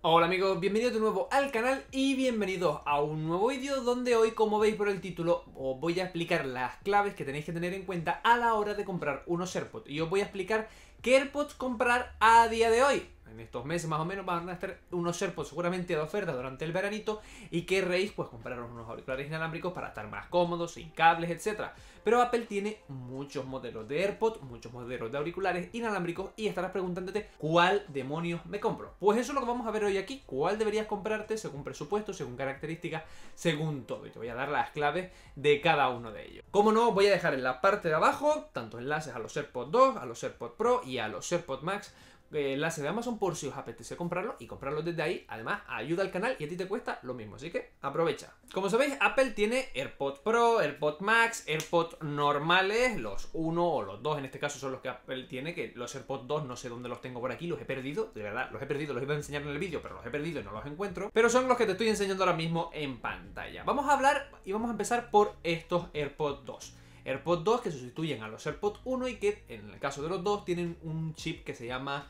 Hola amigos, bienvenidos de nuevo al canal y bienvenidos a un nuevo vídeo donde hoy como veis por el título os voy a explicar las claves que tenéis que tener en cuenta a la hora de comprar unos AirPods y os voy a explicar qué AirPods comprar a día de hoy en estos meses más o menos van a estar unos AirPods seguramente de oferta durante el veranito y que Reis pues compraron unos auriculares inalámbricos para estar más cómodos, sin cables, etc. Pero Apple tiene muchos modelos de AirPods, muchos modelos de auriculares inalámbricos y estarás preguntándote cuál demonios me compro. Pues eso es lo que vamos a ver hoy aquí, cuál deberías comprarte según presupuesto, según características, según todo. Y te voy a dar las claves de cada uno de ellos. Como no, voy a dejar en la parte de abajo tantos enlaces a los AirPods 2, a los AirPods Pro y a los AirPods Max eh, enlace de Amazon por si os apetece comprarlo y comprarlo desde ahí. Además, ayuda al canal y a ti te cuesta lo mismo, así que aprovecha. Como sabéis, Apple tiene AirPod Pro, AirPod Max, AirPod normales, los uno o los dos en este caso son los que Apple tiene, que los AirPod 2 no sé dónde los tengo por aquí, los he perdido, de verdad, los he perdido, los iba a enseñar en el vídeo, pero los he perdido y no los encuentro, pero son los que te estoy enseñando ahora mismo en pantalla. Vamos a hablar y vamos a empezar por estos AirPod 2. AirPod 2 que sustituyen a los AirPod 1 y que en el caso de los dos tienen un chip que se llama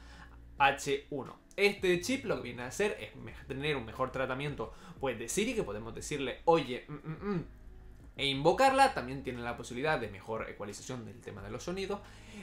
H1. Este chip lo que viene a hacer es tener un mejor tratamiento pues de Siri, que podemos decirle, oye, mmm, e invocarla. También tiene la posibilidad de mejor ecualización del tema de los sonidos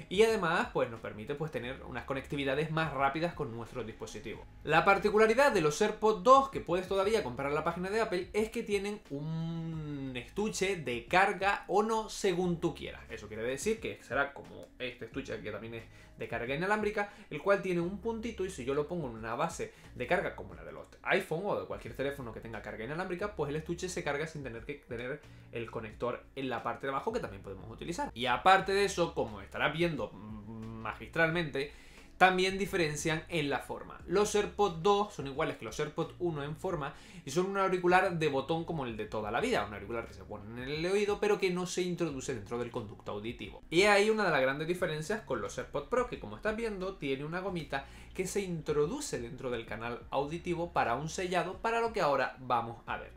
y además pues nos permite pues tener unas conectividades más rápidas con nuestro dispositivo. La particularidad de los AirPods 2 que puedes todavía comprar en la página de Apple es que tienen un estuche de carga o no según tú quieras. Eso quiere decir que será como este estuche que también es de carga inalámbrica, el cual tiene un puntito y si yo lo pongo en una base de carga como la de los iPhone o de cualquier teléfono que tenga carga inalámbrica, pues el estuche se carga sin tener que tener el conector en la parte de abajo que también podemos utilizar. Y aparte de eso, como estarás viendo magistralmente, también diferencian en la forma. Los AirPods 2 son iguales que los AirPods 1 en forma y son un auricular de botón como el de toda la vida, un auricular que se pone en el oído pero que no se introduce dentro del conducto auditivo. Y ahí una de las grandes diferencias con los AirPods Pro que como estás viendo tiene una gomita que se introduce dentro del canal auditivo para un sellado para lo que ahora vamos a ver.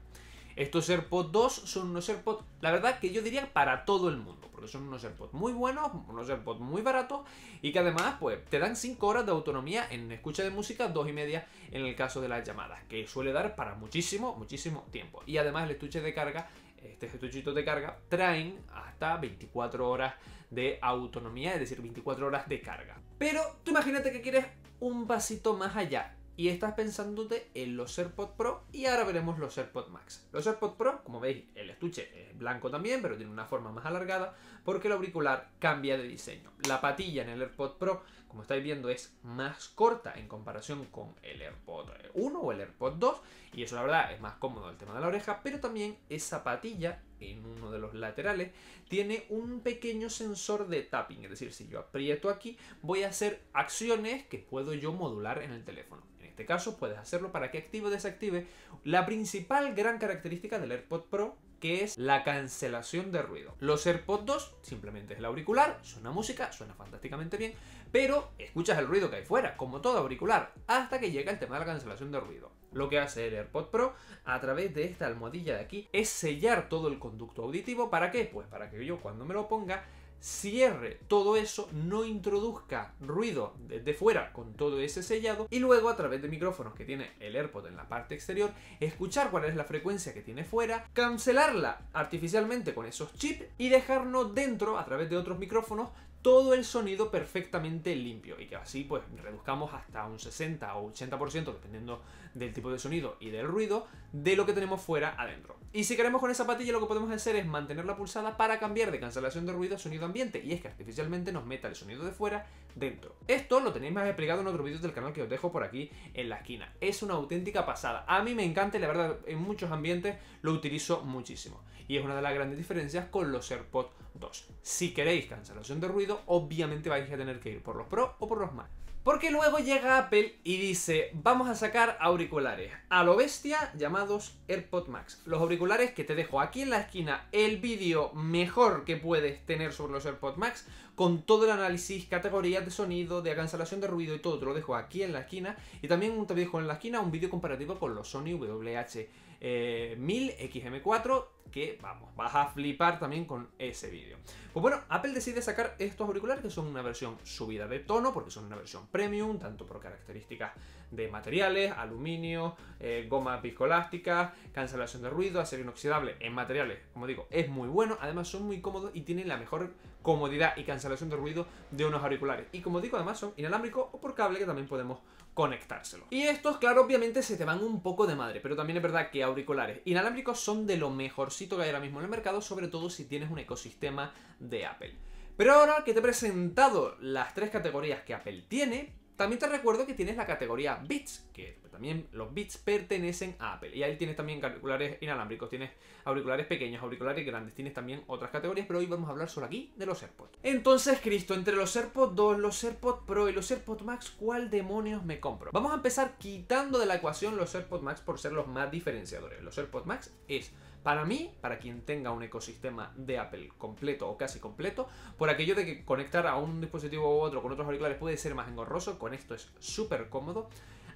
Estos AirPods 2 son unos AirPods, la verdad que yo diría para todo el mundo, porque son unos AirPods muy buenos, unos AirPods muy baratos y que además pues te dan 5 horas de autonomía en escucha de música, 2 y media en el caso de las llamadas, que suele dar para muchísimo, muchísimo tiempo. Y además el estuche de carga este estuchito de carga traen hasta 24 horas de autonomía, es decir, 24 horas de carga. Pero tú imagínate que quieres un pasito más allá y estás pensándote en los AirPods Pro y ahora veremos los AirPods Max. Los AirPods Pro, como veis, el estuche es blanco también, pero tiene una forma más alargada porque el auricular cambia de diseño. La patilla en el AirPod Pro como estáis viendo, es más corta en comparación con el AirPod 1 o el AirPod 2. Y eso, la verdad, es más cómodo el tema de la oreja. Pero también esa patilla en uno de los laterales tiene un pequeño sensor de tapping. Es decir, si yo aprieto aquí, voy a hacer acciones que puedo yo modular en el teléfono. En este caso, puedes hacerlo para que active o desactive la principal gran característica del AirPod Pro que es la cancelación de ruido. Los AirPods 2 simplemente es el auricular, suena música, suena fantásticamente bien, pero escuchas el ruido que hay fuera, como todo auricular, hasta que llega el tema de la cancelación de ruido. Lo que hace el AirPod Pro a través de esta almohadilla de aquí es sellar todo el conducto auditivo. ¿Para qué? Pues para que yo cuando me lo ponga cierre todo eso, no introduzca ruido desde fuera con todo ese sellado y luego a través de micrófonos que tiene el AirPod en la parte exterior, escuchar cuál es la frecuencia que tiene fuera, cancelarla artificialmente con esos chips y dejarnos dentro a través de otros micrófonos todo el sonido perfectamente limpio y que así pues reduzcamos hasta un 60 o 80% dependiendo del tipo de sonido y del ruido de lo que tenemos fuera adentro. Y si queremos con esa patilla lo que podemos hacer es mantenerla pulsada para cambiar de cancelación de ruido a sonido ambiente y es que artificialmente nos meta el sonido de fuera dentro. Esto lo tenéis más explicado en otros vídeos del canal que os dejo por aquí en la esquina. Es una auténtica pasada. A mí me encanta y la verdad en muchos ambientes lo utilizo muchísimo. Y es una de las grandes diferencias con los AirPods 2. Si queréis cancelación de ruido, obviamente vais a tener que ir por los Pro o por los más. Porque luego llega Apple y dice, vamos a sacar auriculares a lo bestia llamados AirPod Max. Los auriculares que te dejo aquí en la esquina el vídeo mejor que puedes tener sobre los AirPod Max, con todo el análisis, categorías de sonido, de cancelación de ruido y todo, te lo dejo aquí en la esquina. Y también te dejo en la esquina un vídeo comparativo con los Sony WH. 1000 XM4 que, vamos, vas a flipar también con ese vídeo. Pues bueno, Apple decide sacar estos auriculares que son una versión subida de tono, porque son una versión premium, tanto por características de materiales, aluminio, eh, goma viscoelástica, cancelación de ruido, acero inoxidable en materiales, como digo, es muy bueno, además son muy cómodos y tienen la mejor comodidad y cancelación de ruido de unos auriculares. Y como digo, además son inalámbricos o por cable que también podemos conectárselo. Y estos, claro, obviamente se te van un poco de madre, pero también es verdad que auriculares inalámbricos son de lo mejor que hay ahora mismo en el mercado, sobre todo si tienes un ecosistema de Apple. Pero ahora que te he presentado las tres categorías que Apple tiene, también te recuerdo que tienes la categoría Beats, que también los bits pertenecen a Apple. Y ahí tienes también auriculares inalámbricos, tienes auriculares pequeños, auriculares grandes, tienes también otras categorías, pero hoy vamos a hablar solo aquí de los AirPods. Entonces, Cristo, entre los AirPods 2, los AirPods Pro y los AirPods Max, ¿cuál demonios me compro? Vamos a empezar quitando de la ecuación los AirPods Max por ser los más diferenciadores. Los AirPods Max es para mí, para quien tenga un ecosistema de Apple completo o casi completo, por aquello de que conectar a un dispositivo u otro con otros auriculares puede ser más engorroso, con esto es súper cómodo.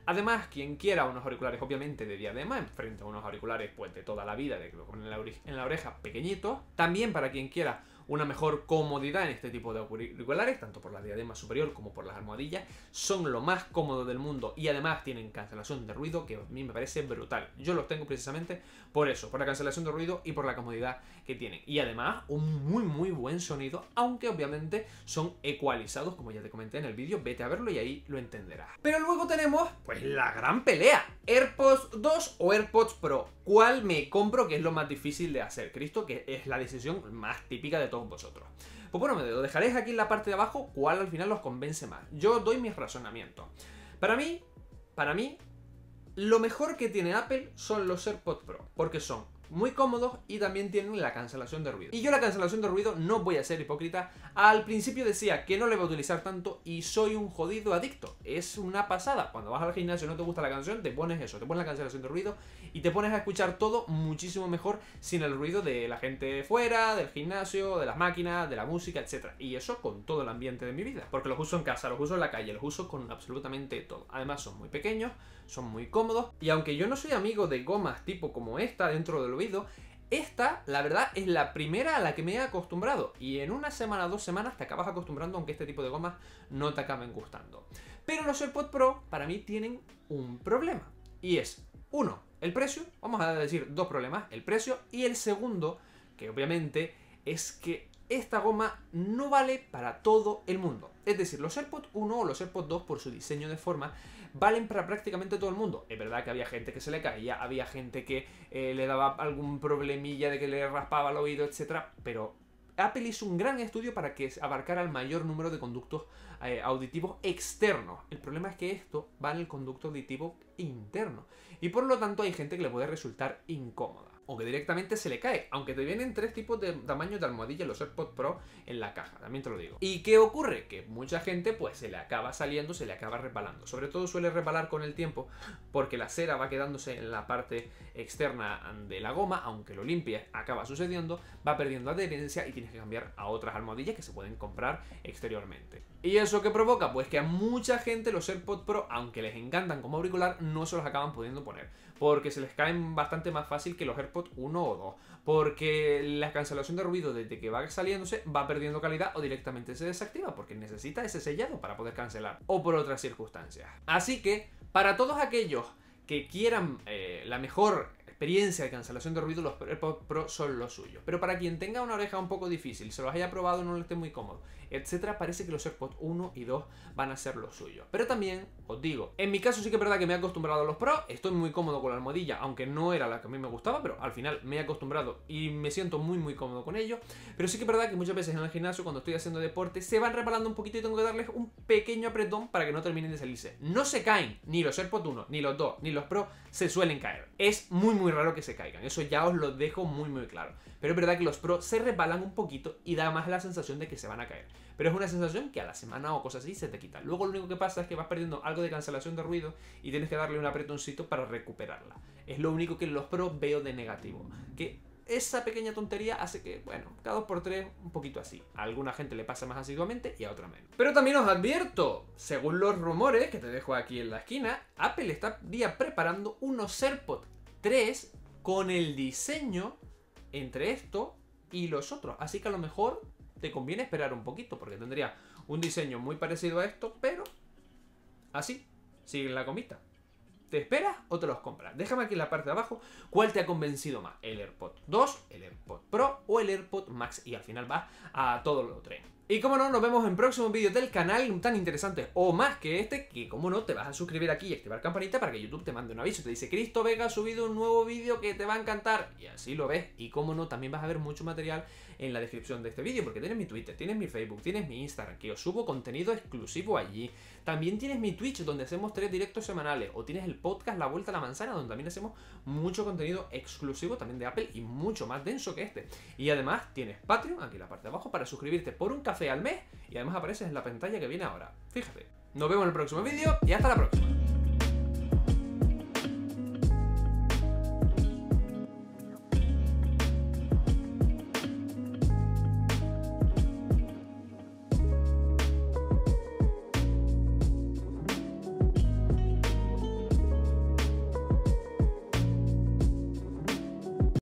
Además, quien quiera unos auriculares obviamente de diadema, enfrente a unos auriculares pues de toda la vida, de que lo ponen en la oreja pequeñito. También para quien quiera una mejor comodidad en este tipo de auriculares, tanto por la diadema superior como por las almohadillas. Son lo más cómodo del mundo y además tienen cancelación de ruido que a mí me parece brutal. Yo los tengo precisamente por eso, por la cancelación de ruido y por la comodidad que tienen. Y además un muy muy buen sonido, aunque obviamente son ecualizados, como ya te comenté en el vídeo, vete a verlo y ahí lo entenderás. Pero luego tenemos pues la gran pelea, AirPods 2 o AirPods Pro. ¿Cuál me compro? Que es lo más difícil de hacer, Cristo, que es la decisión más típica de vosotros. Pues bueno, me lo dejaréis aquí en la parte de abajo cuál al final os convence más. Yo doy mis razonamientos. Para mí, para mí, lo mejor que tiene Apple son los AirPods Pro, porque son muy cómodos y también tienen la cancelación de ruido. Y yo la cancelación de ruido no voy a ser hipócrita. Al principio decía que no le voy a utilizar tanto y soy un jodido adicto. Es una pasada. Cuando vas al gimnasio y no te gusta la canción, te pones eso, te pones la cancelación de ruido y te pones a escuchar todo muchísimo mejor sin el ruido de la gente fuera, del gimnasio, de las máquinas, de la música, etc. Y eso con todo el ambiente de mi vida. Porque los uso en casa, los uso en la calle, los uso con absolutamente todo. Además son muy pequeños, son muy cómodos y aunque yo no soy amigo de gomas tipo como esta dentro del esta, la verdad, es la primera a la que me he acostumbrado y en una semana, dos semanas te acabas acostumbrando aunque este tipo de gomas no te acaben gustando. Pero los AirPods Pro para mí tienen un problema y es, uno, el precio, vamos a decir dos problemas, el precio y el segundo, que obviamente es que esta goma no vale para todo el mundo. Es decir, los AirPods 1 o los AirPods 2 por su diseño de forma valen para prácticamente todo el mundo. Es verdad que había gente que se le caía, había gente que eh, le daba algún problemilla de que le raspaba el oído, etc. Pero Apple hizo un gran estudio para que abarcara el mayor número de conductos eh, auditivos externos. El problema es que esto va en el conducto auditivo interno. Y por lo tanto hay gente que le puede resultar incómoda. O que directamente se le cae, aunque te vienen tres tipos de tamaños de almohadilla los AirPods Pro en la caja, también te lo digo. ¿Y qué ocurre? Que mucha gente pues se le acaba saliendo, se le acaba resbalando. Sobre todo suele resbalar con el tiempo porque la cera va quedándose en la parte externa de la goma, aunque lo limpies acaba sucediendo, va perdiendo adherencia y tienes que cambiar a otras almohadillas que se pueden comprar exteriormente. ¿Y eso qué provoca? Pues que a mucha gente los AirPods Pro, aunque les encantan como auricular, no se los acaban pudiendo poner. Porque se les caen bastante más fácil que los AirPods 1 o 2. Porque la cancelación de ruido desde que va saliéndose va perdiendo calidad o directamente se desactiva porque necesita ese sellado para poder cancelar. O por otras circunstancias. Así que, para todos aquellos que quieran eh, la mejor experiencia de cancelación de ruido, los AirPods Pro son los suyos. Pero para quien tenga una oreja un poco difícil, se los haya probado, no le esté muy cómodo, etcétera, parece que los AirPods 1 y 2 van a ser los suyos. Pero también, os digo, en mi caso sí que es verdad que me he acostumbrado a los Pro, estoy muy cómodo con la almohadilla, aunque no era la que a mí me gustaba, pero al final me he acostumbrado y me siento muy muy cómodo con ello. Pero sí que es verdad que muchas veces en el gimnasio, cuando estoy haciendo deporte, se van reparando un poquito y tengo que darles un pequeño apretón para que no terminen de salirse. No se caen, ni los AirPods 1, ni los 2, ni los Pro se suelen caer. Es muy muy raro que se caigan. Eso ya os lo dejo muy muy claro. Pero es verdad que los Pro se resbalan un poquito y da más la sensación de que se van a caer. Pero es una sensación que a la semana o cosas así se te quita. Luego lo único que pasa es que vas perdiendo algo de cancelación de ruido y tienes que darle un apretoncito para recuperarla. Es lo único que los Pro veo de negativo. Que esa pequeña tontería hace que, bueno, cada 2x3 un poquito así. A alguna gente le pasa más asiduamente y a otra menos. Pero también os advierto, según los rumores que te dejo aquí en la esquina, Apple está día preparando unos AirPods Tres con el diseño entre esto y los otros. Así que a lo mejor te conviene esperar un poquito porque tendría un diseño muy parecido a esto, pero así, sigue la comita. ¿Te esperas o te los compras? Déjame aquí en la parte de abajo cuál te ha convencido más, el AirPod 2, el AirPod Pro o el AirPod Max y al final vas a todos los tres. Y como no, nos vemos en próximos vídeos del canal tan interesante o más que este, que como no, te vas a suscribir aquí y activar campanita para que YouTube te mande un aviso. Te dice, Cristo Vega ha subido un nuevo vídeo que te va a encantar. Y así lo ves. Y como no, también vas a ver mucho material en la descripción de este vídeo, porque tienes mi Twitter, tienes mi Facebook, tienes mi Instagram, que os subo contenido exclusivo allí. También tienes mi Twitch, donde hacemos tres directos semanales, o tienes el podcast La Vuelta a la Manzana, donde también hacemos mucho contenido exclusivo también de Apple y mucho más denso que este. Y además tienes Patreon, aquí en la parte de abajo, para suscribirte por un café al mes, y además apareces en la pantalla que viene ahora. Fíjate. Nos vemos en el próximo vídeo y hasta la próxima.